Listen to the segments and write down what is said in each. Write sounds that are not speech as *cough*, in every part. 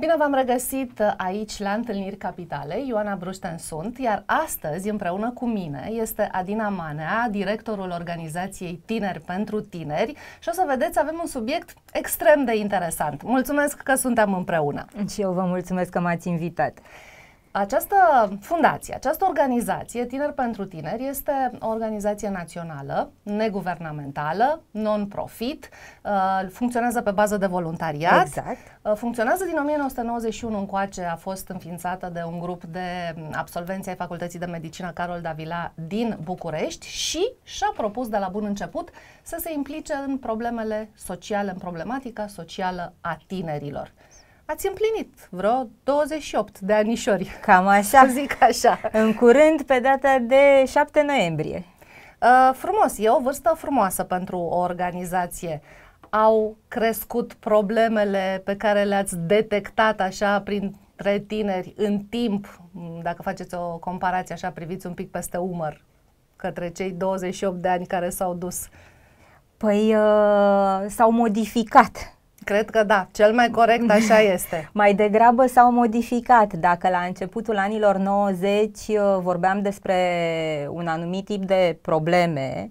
Bine v-am regăsit aici la Întâlniri Capitale, Ioana Bruștean sunt, iar astăzi împreună cu mine este Adina Manea, directorul organizației Tineri pentru Tineri și o să vedeți, avem un subiect extrem de interesant. Mulțumesc că suntem împreună! Și eu vă mulțumesc că m-ați invitat! Această fundație, această organizație, Tineri pentru Tineri, este o organizație națională, neguvernamentală, non-profit, uh, funcționează pe bază de voluntariat. Exact. Uh, funcționează din 1991 încoace, a fost înființată de un grup de absolvenți ai Facultății de Medicină Carol Davila din București și și-a propus de la bun început să se implice în problemele sociale, în problematica socială a tinerilor ați împlinit vreo 28 de anișori. Cam așa. Zic așa. În curând, pe data de 7 noiembrie. Uh, frumos, e o vârstă frumoasă pentru o organizație. Au crescut problemele pe care le-ați detectat așa printre tineri în timp, dacă faceți o comparație așa, priviți un pic peste umăr către cei 28 de ani care s-au dus. Păi uh, s-au modificat Cred că da, cel mai corect așa *laughs* este. mai degrabă s-au modificat. Dacă la începutul anilor 90 uh, vorbeam despre un anumit tip de probleme,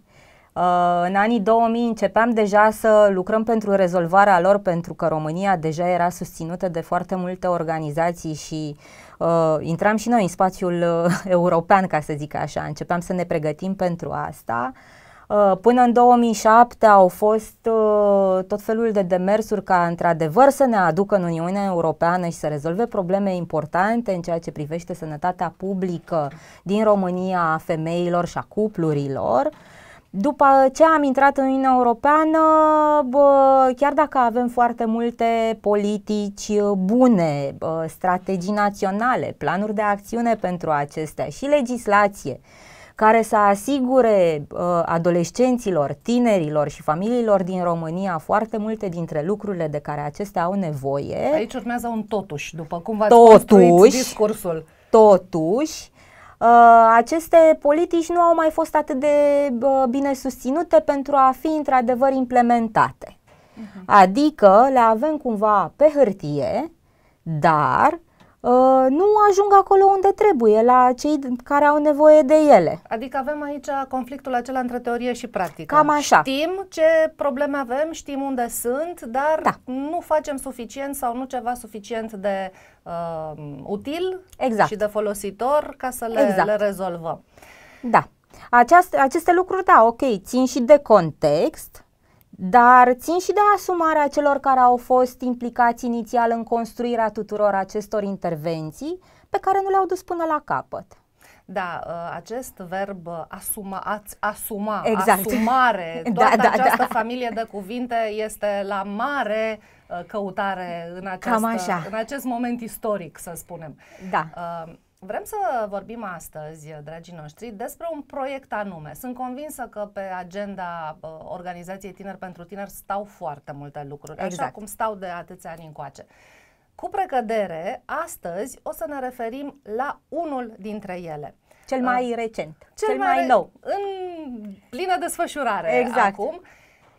uh, în anii 2000 începeam deja să lucrăm pentru rezolvarea lor, pentru că România deja era susținută de foarte multe organizații și uh, intram și noi în spațiul uh, *laughs* european, ca să zic așa. Începeam să ne pregătim pentru asta. Uh, Uh, până în 2007 au fost uh, tot felul de demersuri ca într-adevăr să ne aducă în Uniunea Europeană și să rezolve probleme importante în ceea ce privește sănătatea publică din România a femeilor și a cuplurilor. După ce am intrat în Uniunea Europeană, bă, chiar dacă avem foarte multe politici uh, bune, bă, strategii naționale, planuri de acțiune pentru acestea și legislație, care să asigure uh, adolescenților, tinerilor și familiilor din România foarte multe dintre lucrurile de care acestea au nevoie. Aici urmează un totuși, după cum v-ați totuși, discursul. Totuși, Uh, aceste politici nu au mai fost atât de uh, bine susținute pentru a fi într-adevăr implementate. Uh-huh. Adică le avem cumva pe hârtie, dar Uh, nu ajung acolo unde trebuie, la cei care au nevoie de ele. Adică avem aici conflictul acela între teorie și practică. Cam așa. Știm ce probleme avem, știm unde sunt, dar da. nu facem suficient sau nu ceva suficient de uh, util exact. și de folositor ca să le, exact. le rezolvăm. Da. Aceast, aceste lucruri, da, ok, țin și de context, dar țin și de asumarea celor care au fost implicați inițial în construirea tuturor acestor intervenții pe care nu le-au dus până la capăt. Da, ă, acest verb ă, asuma, ați asuma, exact. asumare, *laughs* da, toată da, da, această da. familie de cuvinte este la mare ă, căutare în, această, în acest moment istoric, să spunem. Da. Uh, Vrem să vorbim astăzi, dragii noștri, despre un proiect anume. Sunt convinsă că pe agenda uh, Organizației Tineri pentru Tineri stau foarte multe lucruri, exact. așa cum stau de atâția ani încoace. Cu precădere, astăzi o să ne referim la unul dintre ele. Cel mai uh, recent, cel, cel mai, mai nou. În plină desfășurare exact. acum.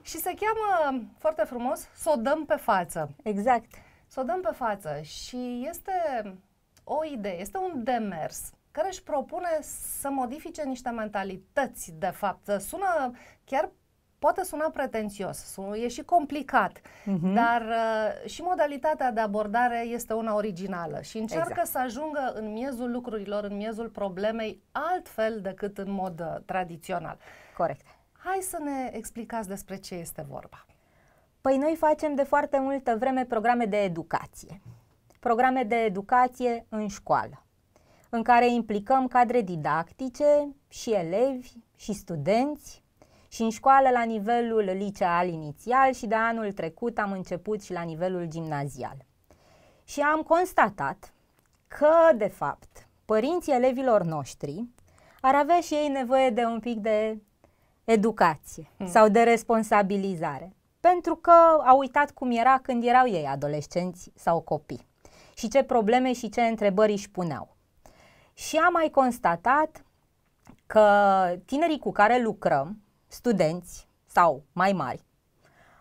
Și se cheamă foarte frumos Să o dăm pe față. Exact. Să o dăm pe față și este o idee, este un demers care își propune să modifice niște mentalități, de fapt. Sună chiar poate suna pretențios, e și complicat, uh-huh. dar uh, și modalitatea de abordare este una originală și încearcă exact. să ajungă în miezul lucrurilor, în miezul problemei, altfel decât în mod uh, tradițional. Corect. Hai să ne explicați despre ce este vorba. Păi noi facem de foarte multă vreme programe de educație programe de educație în școală, în care implicăm cadre didactice și elevi și studenți și în școală la nivelul liceal inițial și de anul trecut am început și la nivelul gimnazial. Și am constatat că, de fapt, părinții elevilor noștri ar avea și ei nevoie de un pic de educație hmm. sau de responsabilizare, pentru că au uitat cum era când erau ei adolescenți sau copii și ce probleme și ce întrebări își puneau. Și am mai constatat că tinerii cu care lucrăm, studenți sau mai mari,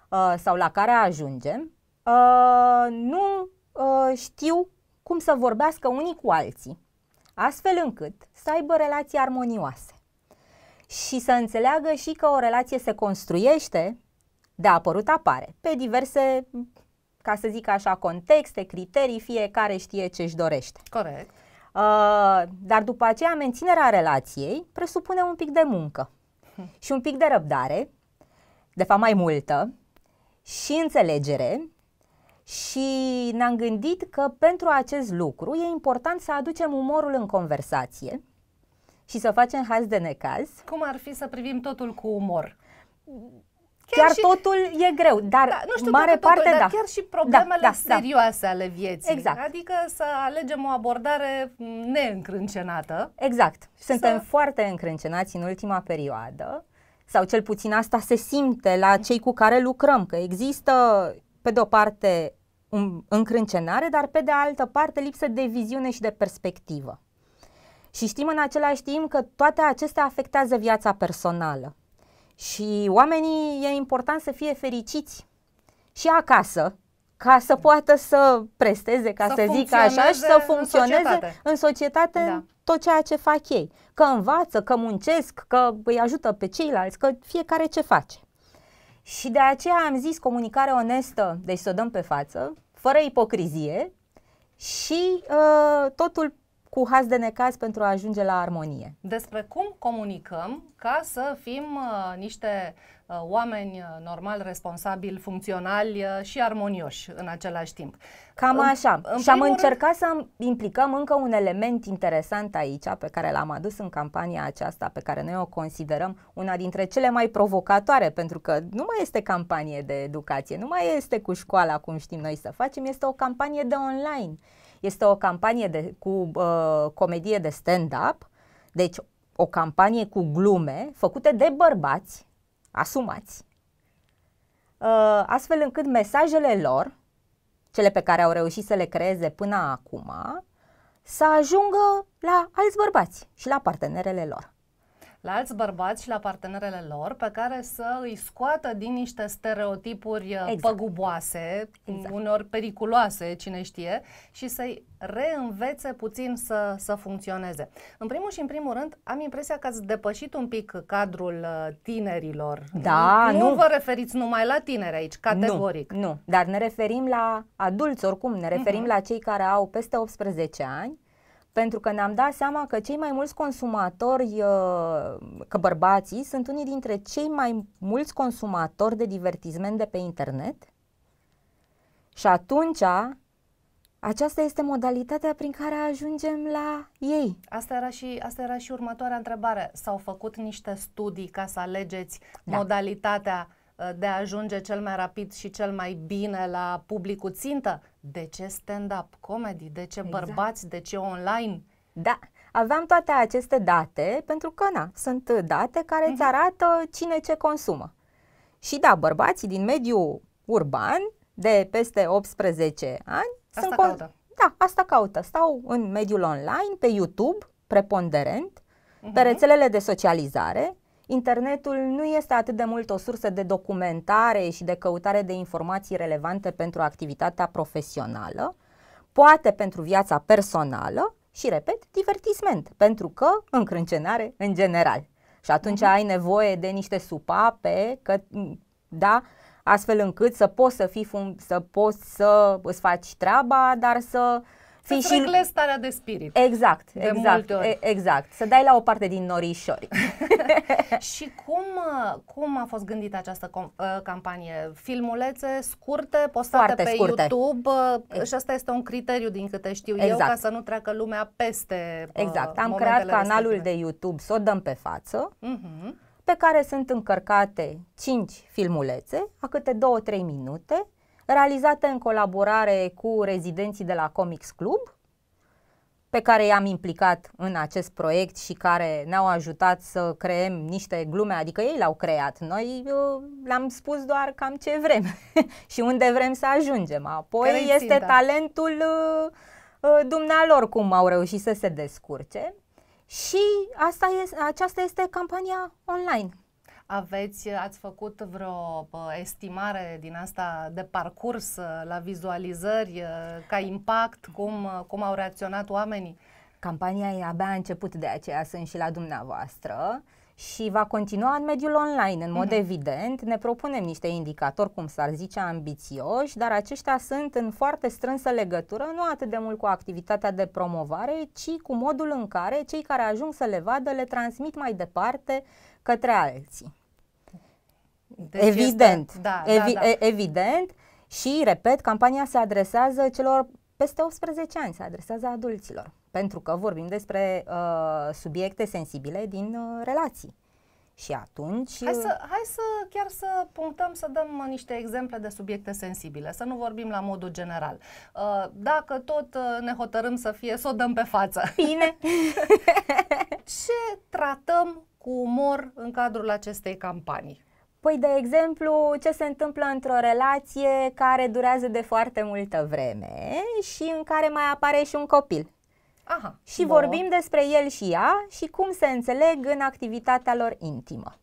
uh, sau la care ajungem, uh, nu uh, știu cum să vorbească unii cu alții, astfel încât să aibă relații armonioase și să înțeleagă și că o relație se construiește de apărut apare, pe diverse ca să zic așa, contexte, criterii, fiecare știe ce își dorește. Corect. Uh, dar după aceea, menținerea relației presupune un pic de muncă hm. și un pic de răbdare, de fapt mai multă, și înțelegere și ne-am gândit că pentru acest lucru e important să aducem umorul în conversație și să facem haz de necaz. Cum ar fi să privim totul cu umor? Chiar, chiar și, totul e greu, dar da, nu știu mare totul, parte da. dar da. chiar și problemele da, da, da. serioase da. ale vieții. Exact. Adică să alegem o abordare neîncrâncenată. Exact. Suntem să... foarte încrâncenați în ultima perioadă sau cel puțin asta se simte la cei cu care lucrăm, că există pe de o parte un încrâncenare, dar pe de altă parte lipsă de viziune și de perspectivă. Și știm în același timp că toate acestea afectează viața personală. Și oamenii e important să fie fericiți și acasă, ca să poată să presteze, ca să, să zic așa, și să funcționeze în societate, în societate da. tot ceea ce fac ei. Că învață, că muncesc, că îi ajută pe ceilalți, că fiecare ce face. Și de aceea am zis comunicare onestă, deci să o dăm pe față, fără ipocrizie și uh, totul cu haz de necaz pentru a ajunge la armonie. Despre cum comunicăm ca să fim uh, niște uh, oameni uh, normal responsabili, funcționali uh, și armonioși în același timp. Cam în, așa. În și am rând... încercat să implicăm încă un element interesant aici pe care l-am adus în campania aceasta pe care noi o considerăm una dintre cele mai provocatoare pentru că nu mai este campanie de educație, nu mai este cu școala cum știm noi să facem, este o campanie de online. Este o campanie de, cu uh, comedie de stand-up, deci o campanie cu glume făcute de bărbați asumați, uh, astfel încât mesajele lor, cele pe care au reușit să le creeze până acum, să ajungă la alți bărbați și la partenerele lor la alți bărbați și la partenerele lor pe care să îi scoată din niște stereotipuri uh, exact. păguboase, exact. uneori periculoase, cine știe, și să-i reînvețe puțin să, să funcționeze. În primul și în primul rând, am impresia că ați depășit un pic cadrul uh, tinerilor. Da, nu, nu vă referiți numai la tineri aici, categoric. Nu, nu, dar ne referim la adulți oricum, ne referim uh-huh. la cei care au peste 18 ani pentru că ne-am dat seama că cei mai mulți consumatori, uh, că bărbații, sunt unii dintre cei mai mulți consumatori de divertisment de pe internet. Și atunci, aceasta este modalitatea prin care ajungem la ei. Asta era și, asta era și următoarea întrebare. S-au făcut niște studii ca să alegeți da. modalitatea Uh, de a ajunge cel mai rapid și cel mai bine la publicul țintă? De ce stand-up comedy? De ce exact. bărbați? De ce online? Da, aveam toate aceste date pentru că, na, sunt date care îți mhm. arată cine ce consumă. Și da, bărbații din mediul urban de peste 18 ani asta sunt caută. da, asta caută. Stau în mediul online, pe YouTube, preponderent, uh-huh. pe mhm. rețelele de socializare, internetul nu este atât de mult o sursă de documentare și de căutare de informații relevante pentru activitatea profesională, poate pentru viața personală și, repet, divertisment, pentru că încrâncenare în general. Și atunci mhm. ai nevoie de niște supape, că, da, astfel încât să poți să fii, fun- să poți să îți faci treaba, dar să uh, să-ți și... starea de spirit. Exact, de exact, exact. Să dai la o parte din norișori. *laughs* și cum, cum a fost gândită această com- uh, campanie? Filmulețe scurte, postate Foarte pe scurte. YouTube uh, și asta este un criteriu din câte știu exact. eu ca să nu treacă lumea peste uh, Exact, am creat canalul respective. de YouTube Să o dăm pe față. Uh-huh pe care sunt încărcate 5 filmulețe, a câte 2-3 minute, realizate în colaborare cu rezidenții de la Comics Club, pe care i-am implicat în acest proiect și care ne-au ajutat să creăm niște glume, adică ei l au creat. Noi le-am spus doar cam ce vrem *laughs* și unde vrem să ajungem. Apoi care este ținta? Da. talentul uh, uh, dumnealor cum au reușit să se descurce. Și asta este, aceasta este campania online. Aveți, ați făcut vreo estimare din asta de parcurs uh, la vizualizări, uh, ca impact, cum, uh, cum au reacționat oamenii? Campania e abia început, de aceea sunt și la dumneavoastră și va continua în mediul online, în mod uh-huh. evident. Ne propunem niște indicatori, cum s-ar zice, ambițioși, dar aceștia sunt în foarte strânsă legătură, nu atât de mult cu activitatea de promovare, ci cu modul în care cei care ajung să le vadă le transmit mai departe către alții. Deci evident, este, da, da, evi- da, da. evident și, repet, campania se adresează celor peste 18 ani, se adresează adulților, pentru că vorbim despre uh, subiecte sensibile din uh, relații. Și atunci... Hai să, uh, hai să chiar să punctăm, să dăm uh, niște exemple de subiecte sensibile, să nu vorbim la modul general. Uh, dacă tot ne hotărâm să fie, să o dăm pe față. *laughs* Bine! *laughs* Ce tratăm cu umor în cadrul acestei campanii? Păi, de exemplu, ce se întâmplă într-o relație care durează de foarte multă vreme și în care mai apare și un copil. Aha, și bo. vorbim despre el și ea și cum se înțeleg în activitatea lor intimă.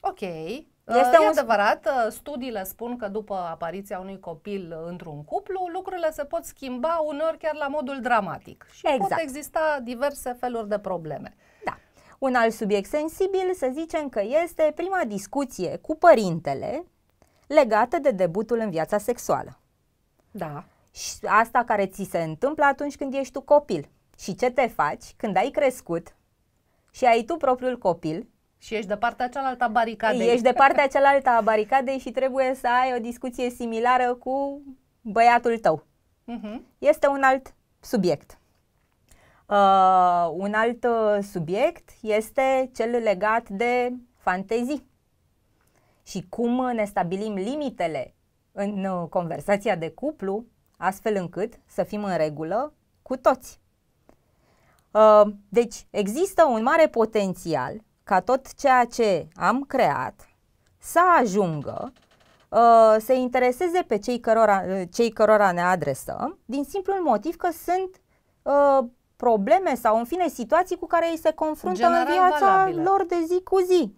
Ok. Este e un... adevărat, ă, studiile spun că după apariția unui copil într-un cuplu, lucrurile se pot schimba uneori chiar la modul dramatic și exact. pot exista diverse feluri de probleme. Da. Un alt subiect sensibil, să zicem că este prima discuție cu părintele legată de debutul în viața sexuală. Da. Și asta care ți se întâmplă atunci când ești tu copil. Și ce te faci când ai crescut și ai tu propriul copil și ești de partea cealaltă a baricadei. Ești de partea cealaltă a baricadei și trebuie să ai o discuție similară cu băiatul tău. Uh-huh. Este un alt subiect. Uh, un alt uh, subiect este cel legat de fantezii și cum uh, ne stabilim limitele în conversația de cuplu, astfel încât să fim în regulă cu toți. deci, există un mare potențial ca tot ceea ce am creat să ajungă să intereseze pe cei cărora, cei cărora ne adresăm, din simplul motiv că sunt probleme sau, în fine, situații cu care ei se confruntă General în viața valabile. lor de zi cu zi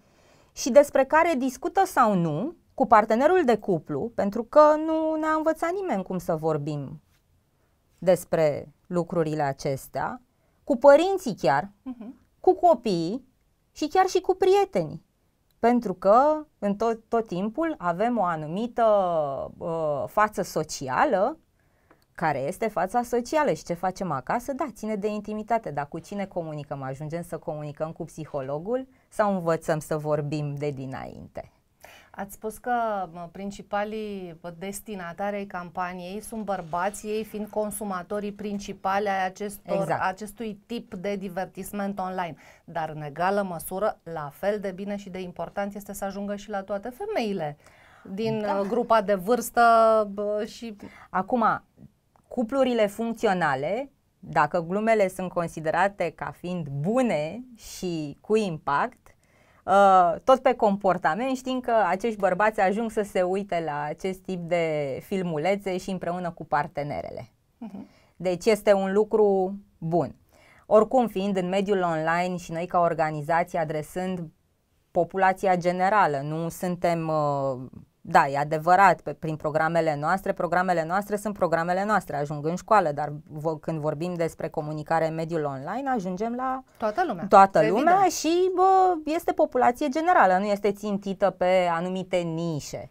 și despre care discută sau nu cu partenerul de cuplu, pentru că nu ne-a învățat nimeni cum să vorbim despre lucrurile acestea, cu părinții chiar, uh-huh. cu copiii și chiar și cu prietenii. Pentru că în tot, tot timpul avem o anumită uh, față socială care este fața socială și ce facem acasă, da, ține de intimitate, dar cu cine comunicăm? Ajungem să comunicăm cu psihologul sau învățăm să vorbim de dinainte? Ați spus că principalii destinatari ai campaniei sunt bărbați, ei fiind consumatorii principali ai acestor, exact. acestui tip de divertisment online. Dar în egală măsură, la fel de bine și de important este să ajungă și la toate femeile din da. Uh, grupa de vârstă și... Acum, Cuplurile funcționale, dacă glumele sunt considerate ca fiind bune și cu impact, Uh, tot pe comportament, știm că acești bărbați ajung să se uite la acest tip de filmulețe și împreună cu partenerele. Uh-huh. Deci este un lucru bun. Oricum, fiind în mediul online și noi ca organizație adresând populația generală, nu suntem uh, da, e adevărat, pe, prin programele noastre, programele noastre sunt programele noastre, ajung în școală, dar vo- când vorbim despre comunicare în mediul online, ajungem la toată lumea, toată Evident. lumea și bă, este populație generală, nu este țintită pe anumite nișe.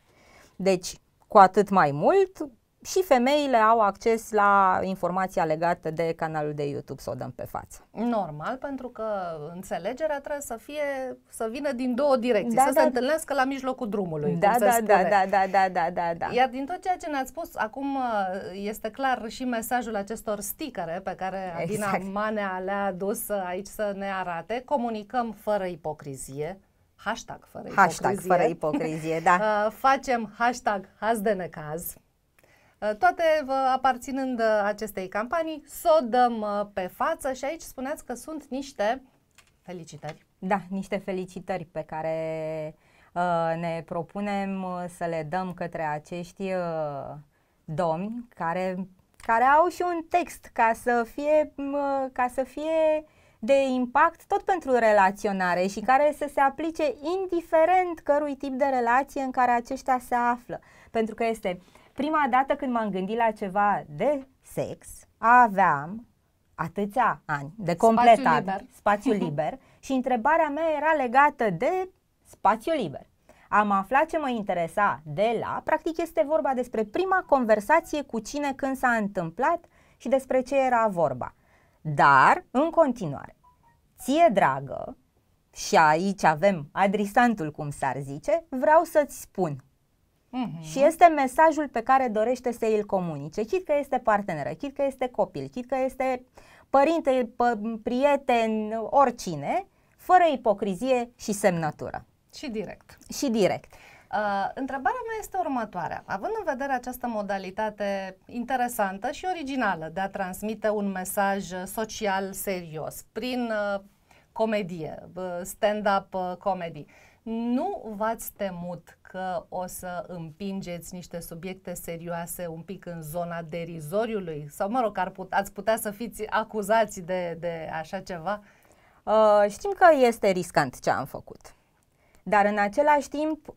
Deci, cu atât mai mult, și femeile au acces la informația legată de canalul de YouTube, să o dăm pe față. Normal, pentru că înțelegerea trebuie să fie, să vină din două direcții, da, să da, se întâlnească la mijlocul drumului, da, cum da, se da, spune. Da, da, da, da, da, da. Iar din tot ceea ce ne-ați spus, acum uh, este clar și mesajul acestor sticăre pe care Adina exact. Manea le-a dus aici să ne arate. Comunicăm fără ipocrizie, hashtag fără hashtag ipocrizie. Hashtag fără ipocrizie, da. *laughs* Uh, facem hashtag haz de necaz. Eh, toate aparținând eh, acestei campanii, să o dăm eh, pe față și aici spuneați că sunt niște felicitări. Da, niște felicitări pe care ne propunem să le dăm către acești domni care, care au și un text ca să fie, ca să fie de impact tot pentru relaționare și care să se aplice indiferent cărui tip de relație în care aceștia se află. Pentru că este Prima dată când m-am gândit la ceva de sex, aveam atâția ani de completat spațiu liber, spațiu *laughs* liber și întrebarea mea era legată de spațiu liber. Am aflat ce mă interesa de la, practic este vorba despre prima conversație cu cine când s-a întâmplat și despre ce era vorba. Dar, în continuare, ție dragă, și aici avem adrisantul, cum s-ar zice, vreau să-ți spun Uhum. Și este mesajul pe care dorește să îl comunice. Chit că este parteneră, chit că este copil, chit că este părinte, p- prieten, oricine, fără ipocrizie și semnătură. Și direct. Și direct. Uh, întrebarea mea este următoarea. Având în vedere această modalitate interesantă și originală de a transmite un mesaj social serios prin uh, comedie, uh, stand-up uh, comedy, uh, nu v-ați temut că o să împingeți niște subiecte serioase un pic în zona derizoriului? Sau, mă rog, ar put- ați putea să fiți acuzați de, de așa ceva? Uh, știm că este riscant ce am făcut. Dar în același timp uh,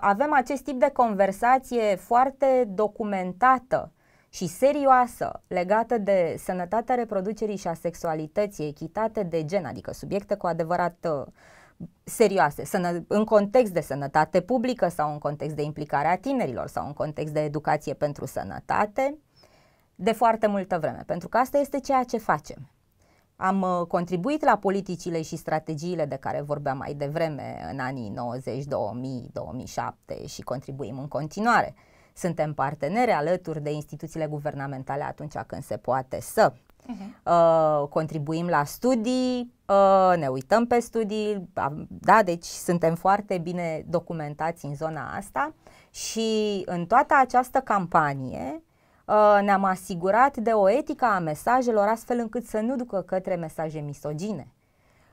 avem acest tip de conversație foarte documentată și serioasă legată de sănătatea reproducerii și a sexualității, echitate de gen, adică subiecte cu adevărat uh, serioase, sănă, în context de sănătate publică sau în context de implicare a tinerilor sau în context de educație pentru sănătate, de foarte multă vreme, pentru că asta este ceea ce facem. Am uh, contribuit la politicile și strategiile de care vorbeam mai devreme în anii 90, 2000, 2007 și contribuim în continuare. Suntem parteneri alături de instituțiile guvernamentale atunci când se poate să Uh-huh. Uh, contribuim la studii, uh, ne uităm pe studii, da, deci suntem foarte bine documentați în zona asta și în toată această campanie uh, ne-am asigurat de o etică a mesajelor astfel încât să nu ducă către mesaje misogine,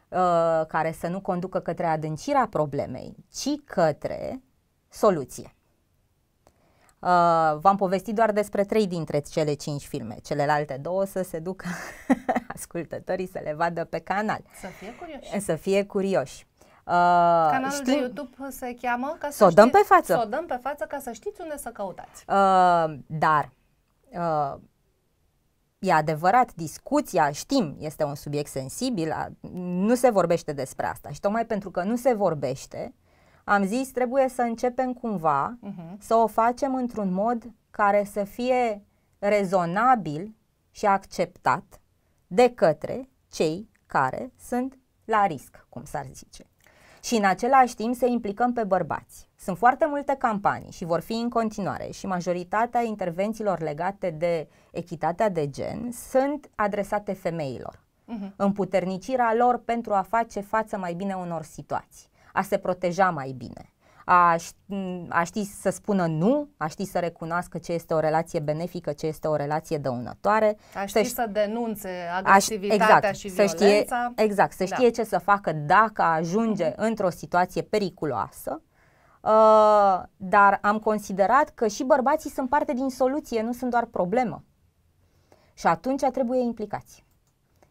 uh, care să nu conducă către adâncirea problemei, ci către soluție. Uh, v-am povestit doar despre trei dintre cele cinci filme. Celelalte două să se ducă *laughs* ascultătorii să le vadă pe canal. Să fie curioși. Să fie curioși. Uh, Canalul știu... de YouTube se cheamă ca să s-o dăm pe față. Să o dăm pe față ca să știți unde să căutați. Uh, dar uh, e adevărat, discuția, știm, este un subiect sensibil, a, nu se vorbește despre asta. Și tocmai pentru că nu se vorbește, uh, am zis, trebuie să începem cumva uh-huh. să o facem într-un mod care să fie rezonabil și acceptat de către cei care sunt la risc, cum s-ar zice. Și în același timp să implicăm pe bărbați. Sunt foarte multe campanii și vor fi în continuare și majoritatea intervențiilor legate de echitatea de gen sunt adresate femeilor. Uh-huh. Împuternicirea lor pentru a face față mai bine unor situații a se proteja mai bine, a, a ști să spună nu, a ști să recunoască ce este o relație benefică, ce este o relație dăunătoare. A ști să, ști, să denunțe agresivitatea exact, și violența. Să știe, exact, să da. știe da. ce să facă dacă ajunge uh-huh. într-o situație periculoasă. Uh, dar am considerat că și bărbații sunt parte din soluție, nu sunt doar problemă. Și atunci trebuie implicați.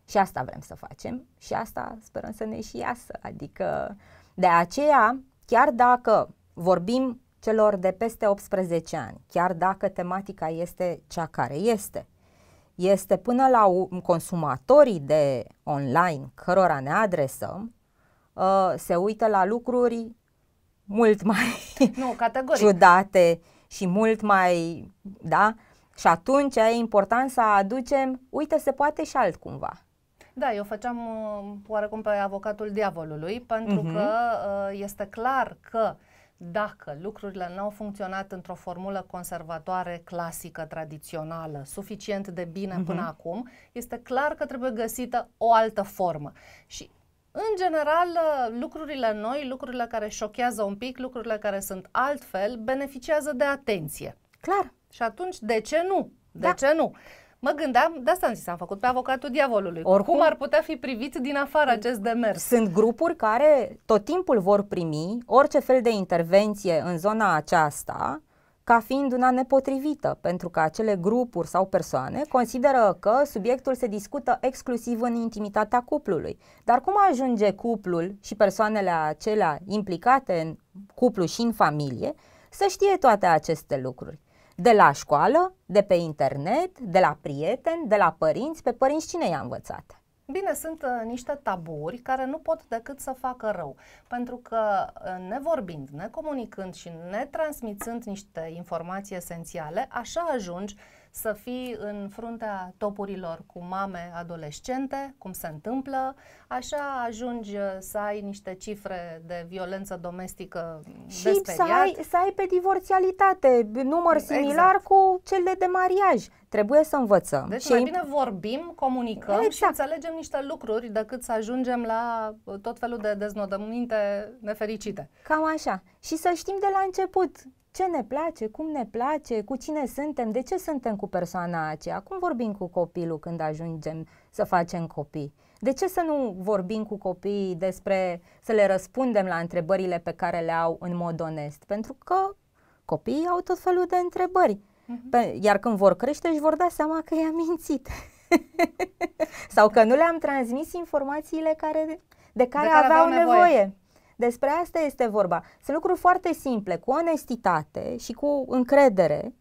Și asta vrem să facem și asta sperăm să ne și iasă. Adică de aceea, chiar dacă vorbim celor de peste 18 ani, chiar dacă tematica este cea care este, este până la consumatorii de online cărora ne adresăm, ă, se uită la lucruri mult mai nu, categoric. ciudate și mult mai, da? Și atunci e important să aducem, uite, se poate și altcumva. Da, eu făceam uh, oarecum pe avocatul diavolului, pentru uh-huh. că uh, este clar că dacă lucrurile nu au funcționat într-o formulă conservatoare, clasică, tradițională, suficient de bine uh-huh. până acum, este clar că trebuie găsită o altă formă. Și în general, uh, lucrurile noi, lucrurile care șochează un pic, lucrurile care sunt altfel, beneficiază de atenție. Clar. Și atunci, de ce nu? De da. ce nu? Mă gândeam, de asta am zis, am făcut pe avocatul diavolului. Oricum, Cum ar putea fi privit din afară acest demers? Sunt grupuri care tot timpul vor primi orice fel de intervenție în zona aceasta ca fiind una nepotrivită, pentru că acele grupuri sau persoane consideră că subiectul se discută exclusiv în intimitatea cuplului. Dar cum ajunge cuplul și persoanele acelea implicate în cuplu și în familie să știe toate aceste lucruri? de la școală, de pe internet, de la prieteni, de la părinți, pe părinți cine i-a învățat? Bine, sunt uh, niște taburi care nu pot decât să facă rău, pentru că uh, ne vorbind, ne comunicând și ne transmițând niște informații esențiale, așa ajungi uh, să fii în fruntea topurilor cu mame adolescente, cum se întâmplă, așa ajungi uh, să ai niște cifre de violență domestică Și de să ai, să ai pe divorțialitate număr similar exact. cu cele de mariaj. Trebuie să învățăm. Deci și mai bine vorbim, comunicăm exact. și înțelegem niște lucruri decât să ajungem la uh, tot felul de deznodăminte nefericite. Cam așa. Și să știm de la început ce ne place, cum ne place, cu cine suntem, de ce suntem cu persoana aceea, cum vorbim cu copilul când ajungem să facem copii. De ce să nu vorbim cu copiii despre să le răspundem la întrebările pe care le au în mod onest? Pentru că copiii au tot felul de întrebări. Uh-huh. Iar când vor crește, își vor da seama că i-am mințit. *laughs* Sau că nu le-am transmis informațiile care, de, care de care aveau, aveau nevoie. nevoie. Despre asta este vorba. Sunt lucruri foarte simple, cu onestitate și cu încredere.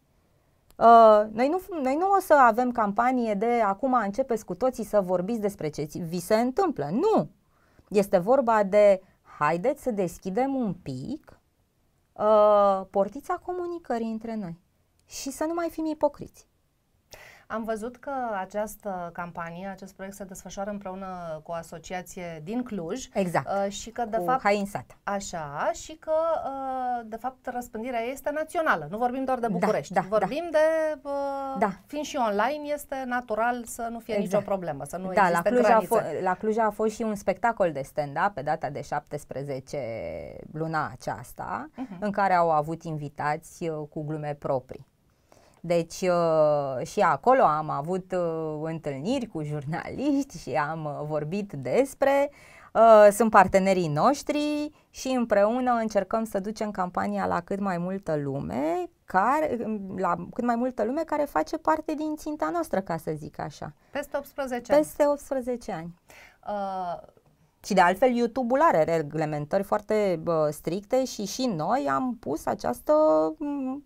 Uh, noi, nu, noi nu o să avem campanie de acum începeți cu toții să vorbiți despre ce vi se întâmplă. Nu! Este vorba de haideți să deschidem un pic uh, portița comunicării între noi și să nu mai fim ipocriți. Am văzut că această campanie, acest proiect se desfășoară împreună cu o asociație din Cluj. Exact. Uh, și că de cu fapt Hainsat. Așa, și că uh, de fapt răspândirea este națională. Nu vorbim doar de da, București. Da, da, vorbim da. de uh, da. fiind și online este natural să nu fie exact. nicio problemă, să nu da, existe la Cluj A f- la Cluj a fost și un spectacol de stand-up pe data de 17 luna aceasta, uh-huh. în care au avut invitați cu glume proprii. Deci uh, și acolo am avut uh, întâlniri cu jurnaliști și am uh, vorbit despre sunt partenerii noștri și împreună încercăm să ducem campania la cât mai multă lume, care, um, la cât mai multă lume care face parte din ținta noastră, ca să zic așa. Peste 18 ani. Peste 18 ani. Uh... Și de altfel YouTube-ul are reglementări foarte uh, stricte și și noi am pus această uh,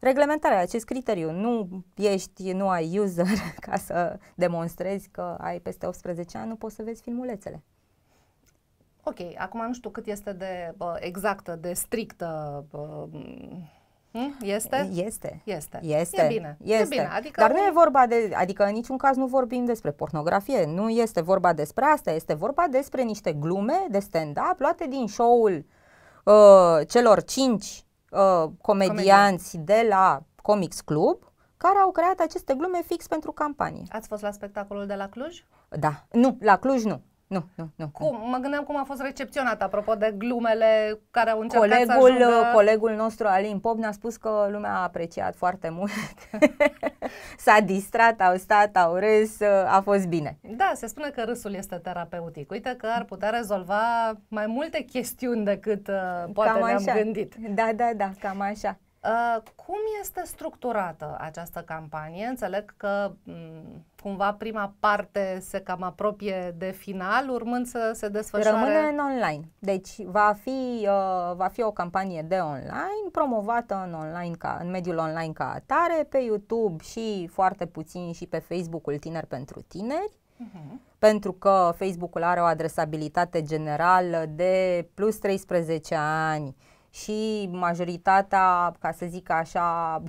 reglementarea, acest criteriu. Nu ești, nu ai user *laughs* ca să demonstrezi că ai peste 18 ani, nu poți să vezi filmulețele. Ok, acum nu știu cât este de bă, exactă, de strictă. Bă, hm? este? Este. Este. Este. E bine. Este. E bine. Adică Dar nu e vorba de, adică în niciun caz nu vorbim despre pornografie, nu este vorba despre asta, este vorba despre niște glume de stand-up luate din show-ul uh, celor cinci Uh, comedianți comedianți de la Comics Club care au creat aceste glume fix pentru campanie. Ați fost la spectacolul de la Cluj? Da, nu, la Cluj nu. Nu, nu, nu. Cum? Mă gândeam cum a fost recepționat, apropo de glumele care au încercat colegul, să ajungă... Colegul nostru, Alin Pop, ne-a spus că lumea a apreciat foarte mult. *laughs* S-a distrat, au stat, au râs, a fost bine. Da, se spune că râsul este terapeutic. Uite că ar putea rezolva mai multe chestiuni decât uh, poate cam ne-am așa. gândit. Da, da, da, cam așa. Uh, cum este structurată această campanie? Înțeleg că mm, cumva prima parte se cam apropie de final, urmând să se desfășoare... Rămâne în online. Deci va fi, uh, va fi o campanie de online, promovată în, online ca, în mediul online ca atare, pe YouTube și foarte puțin și pe Facebook-ul Tineri pentru Tineri. Uh-huh. Pentru că Facebook-ul are o adresabilitate generală de plus 13 ani și majoritatea, ca să zic așa,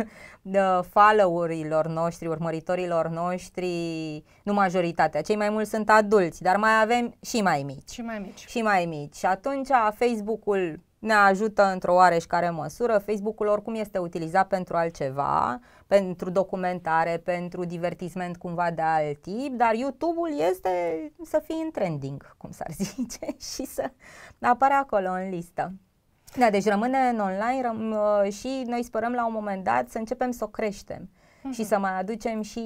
*laughs* followerilor noștri, urmăritorilor noștri, nu majoritatea, cei mai mulți sunt adulți, dar mai avem și mai mici. Și mai mici. Și mai mici. Și atunci Facebook-ul ne ajută într-o oareșcare măsură. Facebook-ul oricum este utilizat pentru altceva, pentru documentare, pentru divertisment cumva de alt tip, dar YouTube-ul este să fie în trending, cum s-ar *laughs* zice, și să apare acolo în listă. Da, deci rămâne în online răm, uh, și noi sperăm la un moment dat să începem să o creștem uh-huh. și mhm. să mai aducem și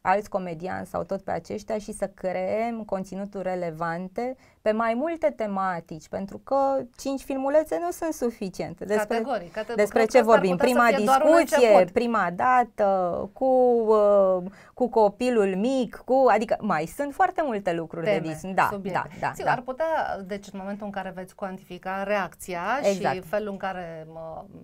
alți comedianți sau tot pe aceștia și să creăm conținuturi relevante pe mai multe tematici, pentru că cinci filmulețe nu sunt suficiente. Despre, categoric, categoric, despre ce vorbim? Prima discuție, prima dată, cu, uh, cu copilul mic, cu, adică mai sunt foarte multe lucruri Teme, de vis. Da, da, da, Sigur, da. ar putea, deci în momentul în care veți cuantifica reacția exact. și felul în care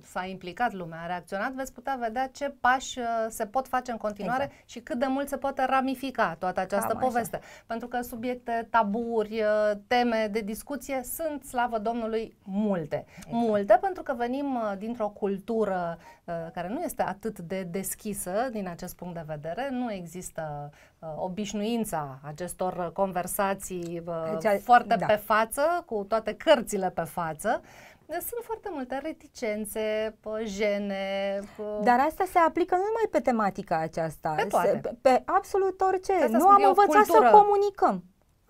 s-a implicat lumea, a reacționat, veți putea vedea ce pași uh, se pot face în continuare exact. și cât de mult se poate ramifica toată această Cam poveste. Așa. Pentru că subiecte taburi, uh, teme de discuție sunt, slavă Domnului, multe. Exact. Multe pentru că venim uh, dintr-o cultură uh, care nu este atât de deschisă din acest punct de vedere. Nu există uh, obișnuința acestor conversații uh, Cea, deci foarte da. pe față, cu toate cărțile pe față. Sunt foarte multe reticențe, jene. Dar asta se aplică nu numai pe tematica aceasta, pe, toate. Se, pe absolut orice. Asta nu am învățat cultură. să comunicăm.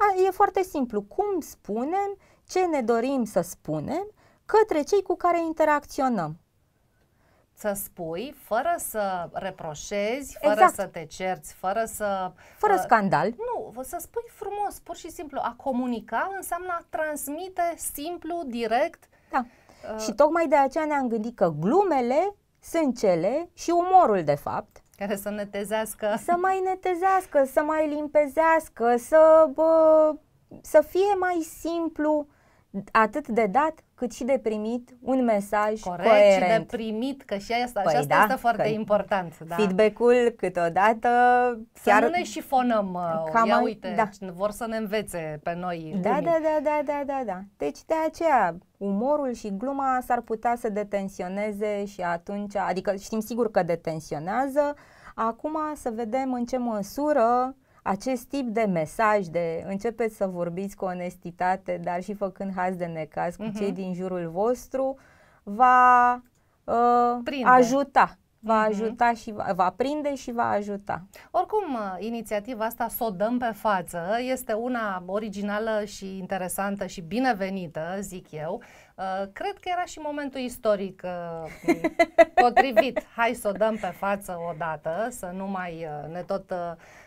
A, e foarte simplu. Cum spunem ce ne dorim să spunem către cei cu care interacționăm? Să spui fără să reproșezi, fără exact. să te cerți, fără să... Fără uh, scandal. Nu, să spui frumos, pur și simplu. A comunica înseamnă a transmite simplu, direct. Da. Uh, și tocmai de aceea ne-am gândit că glumele sunt cele și umorul, de fapt, care să netezească. *laughs* Să mai netezească, să mai limpezească, să, bă, să fie mai simplu atât de dat cât și de primit un mesaj Corect, coerent. și de primit, că și asta, păi și asta da, este foarte păi important. Da. Feedback-ul câteodată să chiar... nu ne șifonăm, uh, cam ia uite, da. vor să ne învețe pe noi. Da, da, da, da, da, da, da. Deci de aceea umorul și gluma s-ar putea să detensioneze și atunci, adică știm sigur că detensionează, acum să vedem în ce măsură acest tip de mesaj, de începeți să vorbiți cu onestitate, dar și făcând haz de necaz cu uh-huh. cei mhm. din jurul vostru, va uh, ajuta va mhm. ajuta și va, va prinde și va ajuta. Oricum, ă, inițiativa asta să o dăm pe față este una originală și interesantă și binevenită, zic eu. Uh, cred că era și momentul istoric uh, *laughs* potrivit. Hai să o dăm pe față odată, să nu mai uh, ne tot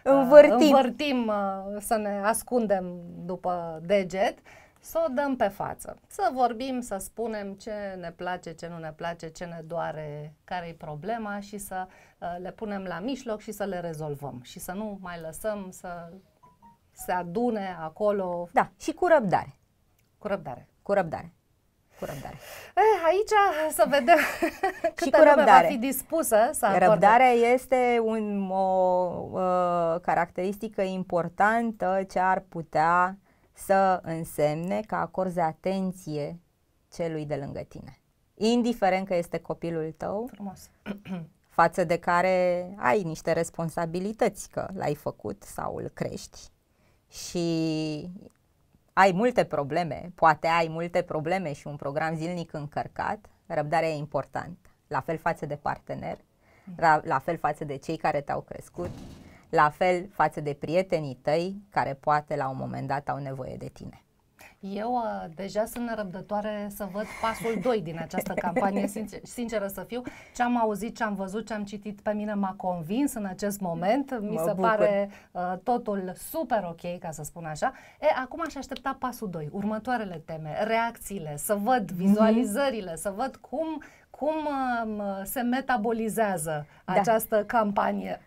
învârtim, învârtim să ne ascundem după deget să o dăm pe față. Să vorbim, să spunem ce ne place, ce nu ne place, ce ne doare, care e problema și să uh, le punem la mijloc și să le rezolvăm și să nu mai lăsăm să se adune acolo. Da, și cu răbdare. Cu răbdare. Cu răbdare. Cu răbdare. E, eh, aici să vedem *laughs* câtă lume va fi dispusă să acorde. Răbdarea este un, o o caracteristică importantă ce ar putea să însemne că acorzi atenție celui de lângă tine. Indiferent că este copilul tău, Frumos. *clears throat* față de care ai niște responsabilități că l-ai făcut sau îl crești și ai multe probleme, poate ai multe probleme și un program zilnic încărcat, răbdarea e importantă. La fel față de partener, la, la fel față de cei care te-au crescut, la fel față de prietenii tăi care poate la un moment dat au nevoie de tine. Eu uh, deja sunt nerăbdătoare să văd pasul 2 din această campanie, *laughs* sincer, sinceră să fiu. Ce am auzit, ce am văzut, ce am citit pe mine m-a convins în acest moment. Mi mă se bucur. pare uh, totul super ok, ca să spun așa. E, acum aș aștepta pasul 2, următoarele teme, reacțiile, să văd mhm. vizualizările, mm-hmm. să văd cum cum uh, se metabolizează da. această campanie.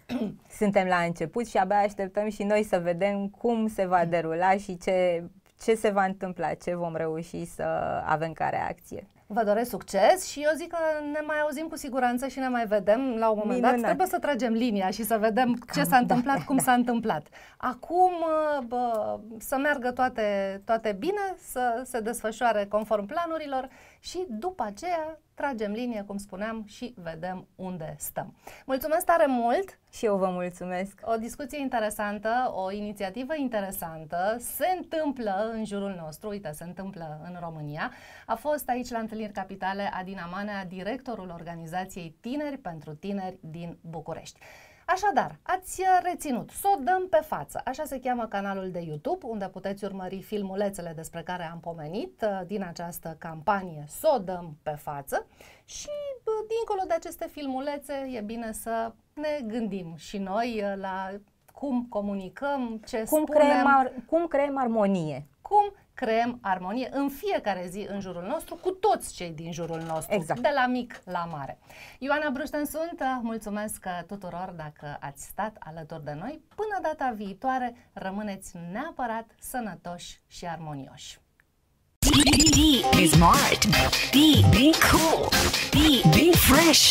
Suntem la început și abia așteptăm și noi să vedem cum se va derula și ce ce se va întâmpla, ce vom reuși să avem ca reacție. Vă doresc succes și eu zic că ne mai auzim cu siguranță și ne mai vedem la un moment Minunat. dat. Trebuie să tragem linia și să vedem Cam, ce s-a da, întâmplat, da, cum da. s-a întâmplat. Acum uh, bă, să meargă toate, toate bine, să se desfășoare conform planurilor și după aceea tragem linie, cum spuneam, și vedem unde stăm. Mulțumesc tare mult! Și eu vă mulțumesc! O discuție interesantă, o inițiativă interesantă, se întâmplă în jurul nostru, uite, se întâmplă în România. A fost aici la Întâlniri Capitale Adina Manea, directorul organizației Tineri pentru Tineri din București. Așadar, ați uh, reținut să o dăm pe față. Așa se cheamă canalul de YouTube, unde puteți urmări filmulețele despre care am pomenit uh, din această campanie să o dăm pe față și dincolo de aceste filmulețe e bine să ne gândim și noi uh, la cum comunicăm, ce cum spunem. Creăm ar- cum creăm armonie. Cum creăm armonie în fiecare zi în jurul nostru cu toți cei din jurul nostru, exact. de la mic la mare. Ioana Brușten sunt, mulțumesc tuturor dacă ați stat alături de noi. Până data viitoare, rămâneți neapărat sănătoși și armonioși. Be, be smart. Be, be cool. Be, be fresh.